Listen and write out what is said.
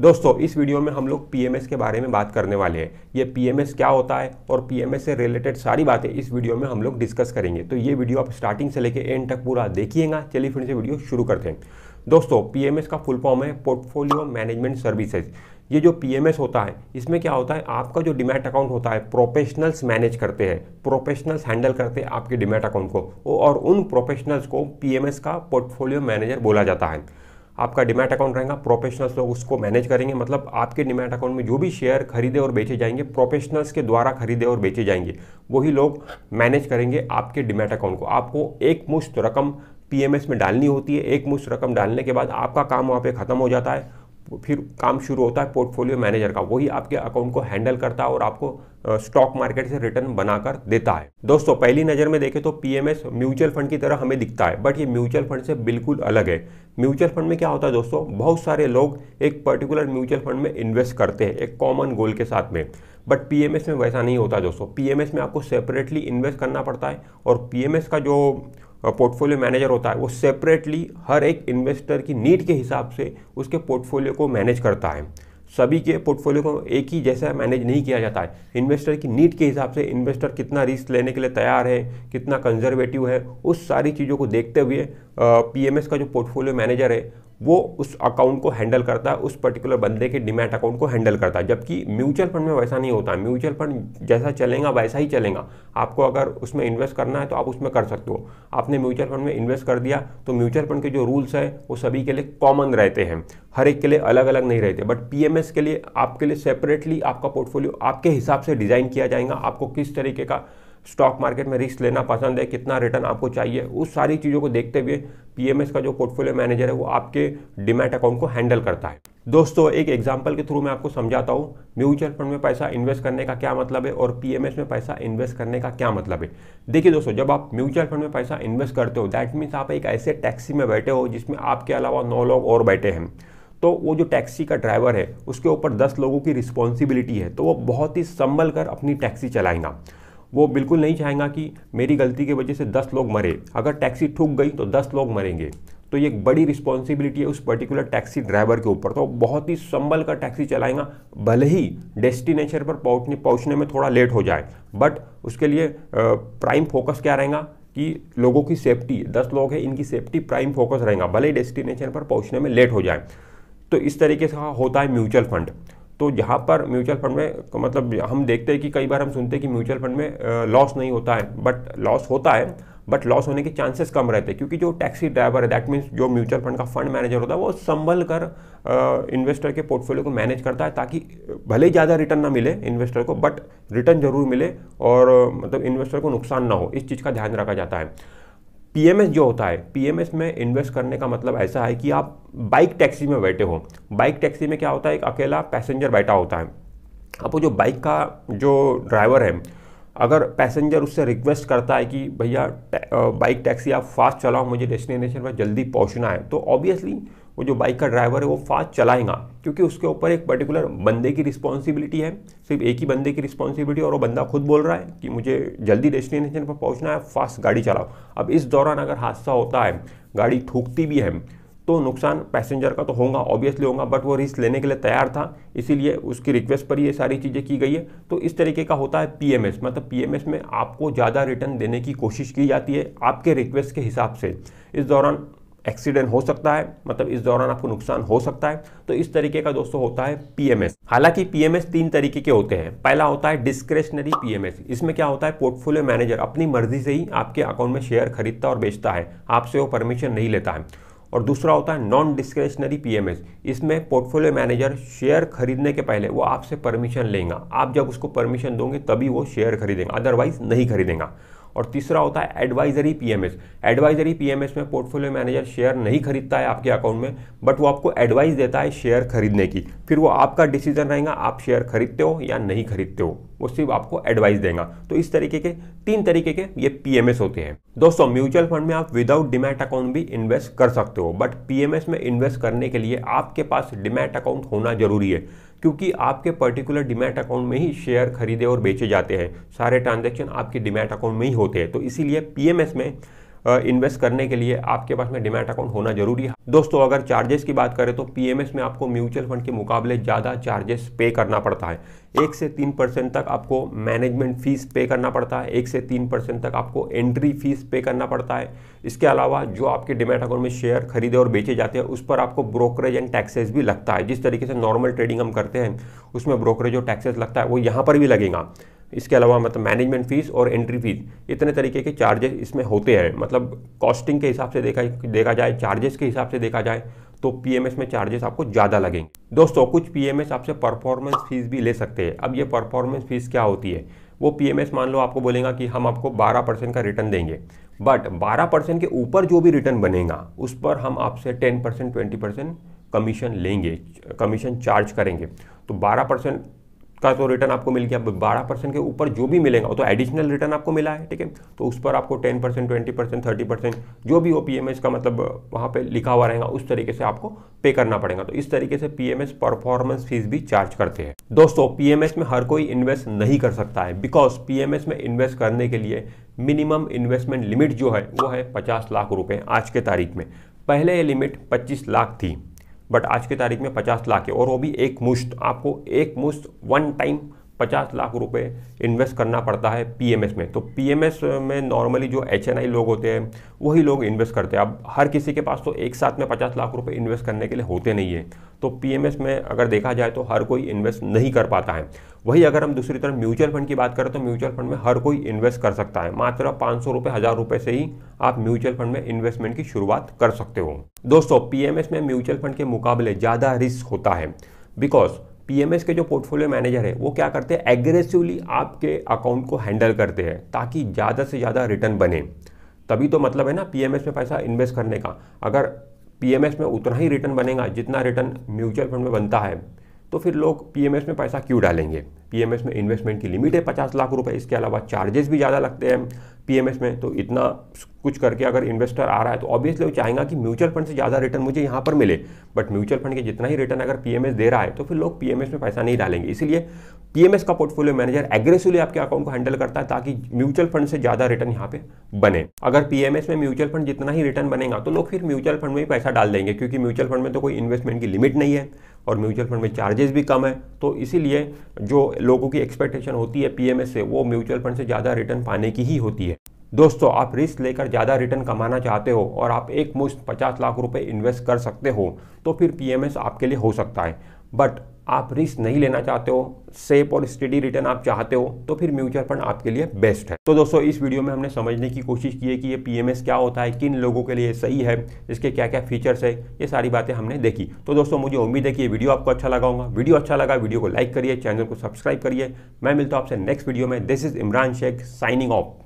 दोस्तों इस वीडियो में हम लोग पीएमएस के बारे में बात करने वाले हैं ये पीएमएस क्या होता है और पीएमएस से रिलेटेड सारी बातें इस वीडियो में हम लोग डिस्कस करेंगे तो ये वीडियो आप स्टार्टिंग से लेके एंड तक पूरा देखिएगा चलिए फिर से वीडियो शुरू करते हैं दोस्तों पीएमएस का फुल फॉर्म है पोर्टफोलियो मैनेजमेंट सर्विसेज ये जो पीएमएस होता है इसमें क्या होता है आपका जो डिमेट अकाउंट होता है प्रोफेशनल्स मैनेज करते हैं प्रोफेशनल्स हैंडल करते हैं आपके डिमेट अकाउंट को और उन प्रोफेशनल्स को पीएमएस का पोर्टफोलियो मैनेजर बोला जाता है आपका डिमैट अकाउंट रहेगा प्रोफेशनल्स लोग उसको मैनेज करेंगे मतलब आपके डिमैट अकाउंट में जो भी शेयर खरीदे और बेचे जाएंगे प्रोफेशनल्स के द्वारा खरीदे और बेचे जाएंगे वही लोग मैनेज करेंगे आपके डिमैट अकाउंट को आपको एक मुश्त रकम पीएमएस में डालनी होती है एक मुश्त रकम डालने के बाद आपका काम वहाँ पर ख़त्म हो जाता है फिर काम शुरू होता है पोर्टफोलियो मैनेजर का वही आपके अकाउंट को हैंडल करता है और आपको स्टॉक मार्केट से रिटर्न बनाकर देता है दोस्तों पहली नज़र में देखें तो पीएमएस म्यूचुअल फंड की तरह हमें दिखता है बट ये म्यूचुअल फंड से बिल्कुल अलग है म्यूचुअल फंड में क्या होता है दोस्तों बहुत सारे लोग एक पर्टिकुलर म्यूचुअल फंड में इन्वेस्ट करते हैं एक कॉमन गोल के साथ में बट पीएमएस में वैसा नहीं होता दोस्तों पीएमएस में आपको सेपरेटली इन्वेस्ट करना पड़ता है और पीएमएस का जो पोर्टफोलियो मैनेजर होता है वो सेपरेटली हर एक इन्वेस्टर की नीड के हिसाब से उसके पोर्टफोलियो को मैनेज करता है सभी के पोर्टफोलियो को एक ही जैसा मैनेज नहीं किया जाता है इन्वेस्टर की नीड के हिसाब से इन्वेस्टर कितना रिस्क लेने के लिए तैयार है कितना कंजर्वेटिव है उस सारी चीज़ों को देखते हुए पीएमएस का जो पोर्टफोलियो मैनेजर है वो उस अकाउंट को हैंडल करता है उस पर्टिकुलर बंदे के डिमेट अकाउंट को हैंडल करता है जबकि म्यूचुअल फंड में वैसा नहीं होता म्यूचुअल फंड जैसा चलेगा वैसा ही चलेगा आपको अगर उसमें इन्वेस्ट करना है तो आप उसमें कर सकते हो आपने म्यूचुअल फंड में इन्वेस्ट कर दिया तो म्यूचुअल फंड के जो रूल्स हैं वो सभी के लिए कॉमन रहते हैं हर एक के लिए अलग अलग नहीं रहते बट पी के लिए आपके लिए सेपरेटली आपका पोर्टफोलियो आपके हिसाब से डिज़ाइन किया जाएगा आपको किस तरीके का स्टॉक मार्केट में रिस्क लेना पसंद है कितना रिटर्न आपको चाहिए उस सारी चीज़ों को देखते हुए पी का जो पोर्टफोलियो मैनेजर है वो आपके डिमेट अकाउंट को हैंडल करता है दोस्तों एक एग्जाम्पल के थ्रू मैं आपको समझाता हूँ म्यूचुअल फंड में पैसा इन्वेस्ट करने का क्या मतलब है और पीएमएस में पैसा इन्वेस्ट करने का क्या मतलब है देखिए दोस्तों जब आप म्यूचुअल फंड में पैसा इन्वेस्ट करते हो दैट मीन्स आप एक ऐसे टैक्सी में बैठे हो जिसमें आपके अलावा नौ लोग और बैठे हैं तो वो जो टैक्सी का ड्राइवर है उसके ऊपर दस लोगों की रिस्पॉन्सिबिलिटी है तो वो बहुत ही संभल कर अपनी टैक्सी चलाएंगा वो बिल्कुल नहीं चाहेंगे कि मेरी गलती की वजह से दस लोग मरे अगर टैक्सी ठुक गई तो दस लोग मरेंगे तो ये एक बड़ी रिस्पॉन्सिबिलिटी है उस पर्टिकुलर टैक्सी ड्राइवर के ऊपर तो बहुत ही संभल कर टैक्सी चलाएगा भले ही डेस्टिनेशन पर पहुँचने पहुँचने में थोड़ा लेट हो जाए बट उसके लिए प्राइम फोकस क्या रहेगा कि लोगों की सेफ्टी दस लोग हैं इनकी सेफ्टी प्राइम फोकस रहेगा भले ही डेस्टिनेशन पर पहुँचने में लेट हो जाए तो इस तरीके से होता है म्यूचुअल फंड तो यहाँ पर म्यूचुअल फंड में मतलब हम देखते हैं कि कई बार हम सुनते हैं कि म्यूचुअल फंड में लॉस नहीं होता है बट लॉस होता है बट लॉस होने के चांसेस कम रहते हैं क्योंकि जो टैक्सी ड्राइवर है दैट मीन्स जो म्यूचुअल फंड का फंड मैनेजर होता है वो संभल कर इन्वेस्टर के पोर्टफोलियो को मैनेज करता है ताकि भले ही ज़्यादा रिटर्न ना मिले इन्वेस्टर को बट रिटर्न जरूर मिले और मतलब इन्वेस्टर को नुकसान ना हो इस चीज़ का ध्यान रखा जाता है पीएमएस जो होता है पीएमएस में इन्वेस्ट करने का मतलब ऐसा है कि आप बाइक टैक्सी में बैठे हो बाइक टैक्सी में क्या होता है एक अकेला पैसेंजर बैठा होता है अब वो जो बाइक का जो ड्राइवर है अगर पैसेंजर उससे रिक्वेस्ट करता है कि भैया बाइक टैक्सी आप फास्ट चलाओ मुझे डेस्टिनेशन पर जल्दी पहुंचना है तो ऑब्वियसली वो जो बाइक का ड्राइवर है वो फास्ट चलाएगा क्योंकि उसके ऊपर एक पर्टिकुलर बंदे की रिस्पॉन्सिबिलिटी है सिर्फ एक ही बंदे की रिस्पॉन्सिबिलिटी और वो बंदा खुद बोल रहा है कि मुझे जल्दी डेस्टिनेशन पर पहुंचना है फास्ट गाड़ी चलाओ अब इस दौरान अगर हादसा होता है गाड़ी थूकती भी है तो नुकसान पैसेंजर का तो होगा ऑब्वियसली होगा बट वो रिस्क लेने के लिए तैयार था इसीलिए उसकी रिक्वेस्ट पर ये सारी चीज़ें की गई है तो इस तरीके का होता है पीएमएस मतलब पीएमएस में आपको ज़्यादा रिटर्न देने की कोशिश की जाती है आपके रिक्वेस्ट के हिसाब से इस दौरान एक्सीडेंट हो सकता है मतलब इस दौरान आपको नुकसान हो सकता है तो इस तरीके का दोस्तों होता है पीएमएस हालांकि पीएमएस तीन तरीके के होते हैं पहला होता है डिस्क्रेशनरी पीएमएस इसमें क्या होता है पोर्टफोलियो मैनेजर अपनी मर्जी से ही आपके अकाउंट में शेयर खरीदता और बेचता है आपसे वो परमिशन नहीं लेता है और दूसरा होता है नॉन डिस्क्रेशनरी पीएमएस इसमें पोर्टफोलियो मैनेजर शेयर खरीदने के पहले वो आपसे परमिशन लेगा आप जब उसको परमिशन दोगे तभी वो शेयर खरीदेगा अदरवाइज नहीं खरीदेगा और तीसरा होता है एडवाइजरी पीएमएस एडवाइजरी पीएमएस में पोर्टफोलियो मैनेजर शेयर नहीं खरीदता है आपके अकाउंट में बट वो आपको एडवाइस देता है शेयर खरीदने की फिर वो आपका डिसीजन रहेगा आप शेयर खरीदते हो या नहीं खरीदते हो वो सिर्फ आपको एडवाइस देगा तो इस तरीके के तीन तरीके के ये पीएमएस होते हैं दोस्तों म्यूचुअल फंड में आप विदाउट डिमेट अकाउंट भी इन्वेस्ट कर सकते हो बट पीएमएस में इन्वेस्ट करने के लिए आपके पास डिमेट अकाउंट होना जरूरी है क्योंकि आपके पर्टिकुलर डिमैट अकाउंट में ही शेयर खरीदे और बेचे जाते हैं सारे ट्रांजेक्शन आपके डिमैट अकाउंट में ही होते हैं तो इसीलिए पीएमएस में इन्वेस्ट करने के लिए आपके पास में डिमेट अकाउंट होना जरूरी है दोस्तों अगर चार्जेस की बात करें तो पीएमएस में आपको म्यूचुअल फंड के मुकाबले ज़्यादा चार्जेस पे करना पड़ता है एक से तीन परसेंट तक आपको मैनेजमेंट फीस पे करना पड़ता है एक से तीन परसेंट तक आपको एंट्री फीस पे करना पड़ता है इसके अलावा जो आपके डिमेट अकाउंट में शेयर खरीदे और बेचे जाते हैं उस पर आपको ब्रोकरेज एंड टैक्सेस भी लगता है जिस तरीके से नॉर्मल ट्रेडिंग हम करते हैं उसमें ब्रोकरेज और टैक्सेस लगता है वो यहाँ पर भी लगेगा इसके अलावा मतलब मैनेजमेंट फ़ीस और एंट्री फ़ीस इतने तरीके के चार्जेस इसमें होते हैं मतलब कॉस्टिंग के हिसाब से देखा देखा जाए चार्जेस के हिसाब से देखा जाए तो पीएमएस में चार्जेस आपको ज़्यादा लगेंगे दोस्तों कुछ पीएमएस आपसे परफॉर्मेंस फ़ीस भी ले सकते हैं अब ये परफॉर्मेंस फ़ीस क्या होती है वो पीएमएस मान लो आपको बोलेगा कि हम आपको 12 परसेंट का रिटर्न देंगे बट 12 परसेंट के ऊपर जो भी रिटर्न बनेगा उस पर हम आपसे 10 परसेंट ट्वेंटी परसेंट कमीशन लेंगे कमीशन चार्ज करेंगे तो 12 परसेंट का तो रिटर्न आपको मिल गया बारह परसेंट के ऊपर जो भी मिलेगा वो तो एडिशनल रिटर्न आपको मिला है ठीक है तो उस पर आपको ten percent twenty percent thirty percent जो भी ओ पी एम एस का मतलब वहाँ पे लिखा हुआ रहेगा उस तरीके से आपको पे करना पड़ेगा तो इस तरीके से P M S performance fees भी चार्ज करते हैं दोस्तों पी एम एस में हर कोई इन्वेस्ट नहीं कर सकता है बिकॉज पी एम एस में इन्वेस्ट करने के लिए मिनिमम इन्वेस्टमेंट लिमिट जो है वो है पचास लाख रुपये आज के तारीख में पहले ये लिमिट पच्चीस लाख थी बट आज की तारीख में पचास लाख है और वो भी एक मुश्त आपको एक मुश्त वन टाइम पचास लाख रुपए इन्वेस्ट करना पड़ता है पीएमएस में तो पीएमएस में नॉर्मली जो एच लोग होते हैं वही लोग इन्वेस्ट करते हैं अब हर किसी के पास तो एक साथ में पचास लाख रुपए इन्वेस्ट करने के लिए होते नहीं है तो पीएमएस में अगर देखा जाए तो हर कोई इन्वेस्ट नहीं कर पाता है वही अगर हम दूसरी तरफ म्यूचुअल फंड की बात करें तो म्यूचुअल फंड में हर कोई इन्वेस्ट कर सकता है मात्र पाँच सौ रुपये हज़ार रुपये से ही आप म्यूचुअल फंड में इन्वेस्टमेंट की शुरुआत कर सकते हो दोस्तों पीएमएस में म्यूचुअल फंड के मुकाबले ज़्यादा रिस्क होता है बिकॉज पीएमएस के जो पोर्टफोलियो मैनेजर है वो क्या करते हैं एग्रेसिवली आपके अकाउंट को हैंडल करते हैं ताकि ज़्यादा से ज़्यादा रिटर्न बने तभी तो मतलब है ना पीएमएस में पैसा इन्वेस्ट करने का अगर पीएमएस में उतना ही रिटर्न बनेगा जितना रिटर्न म्यूचुअल फंड में बनता है तो फिर लोग पीएमएस में पैसा क्यों डालेंगे पीएमएस में इन्वेस्टमेंट की लिमिट है पचास लाख रुपए इसके अलावा चार्जेस भी ज़्यादा लगते हैं पीएमएस में तो इतना कुछ करके अगर इन्वेस्टर आ रहा है तो ऑब्वियसली वो चाहेगा कि म्यूचुअल फंड से ज़्यादा रिटर्न मुझे यहाँ पर मिले बट म्यूचुअल फंड के जितना ही रिटर्न अगर पीएमएस दे रहा है तो फिर लोग पीएमएस में पैसा नहीं डालेंगे इसलिए पीएमएस का पोर्टफोलियो मैनेजर एग्रेसिवली आपके अकाउंट को हैंडल करता है ताकि म्यूचुअल फंड से ज़्यादा रिटर्न यहाँ पे बने अगर पीएमएस में म्यूचुअल फंड जितना ही रिटर्न बनेगा तो लोग फिर म्यूचुअल फंड में ही पैसा डाल देंगे क्योंकि म्यूचुअल फंड में तो कोई इन्वेस्टमेंट की लिमिट नहीं है और म्यूचुअल फंड में चार्जेस भी कम है तो इसीलिए जो लोगों की एक्सपेक्टेशन होती है पीएमएस से वो म्यूचुअल फंड से ज़्यादा रिटर्न पाने की ही होती है दोस्तों आप रिस्क लेकर ज़्यादा रिटर्न कमाना चाहते हो और आप एक मुश्त पचास लाख रुपए इन्वेस्ट कर सकते हो तो फिर पीएमएस आपके लिए हो सकता है बट आप रिस्क नहीं लेना चाहते हो सेफ और स्टडी रिटर्न आप चाहते हो तो फिर म्यूचुअल फंड आपके लिए बेस्ट है तो दोस्तों इस वीडियो में हमने समझने की कोशिश की है कि ये पीएमएस क्या होता है किन लोगों के लिए सही है इसके क्या क्या फीचर्स है ये सारी बातें हमने देखी तो दोस्तों मुझे उम्मीद है कि ये वीडियो आपको अच्छा लगा होगा वीडियो अच्छा लगा वीडियो को लाइक करिए चैनल को सब्सक्राइब करिए मैं मिलता हूँ आपसे नेक्स्ट वीडियो में this is Imran Shaikh signing of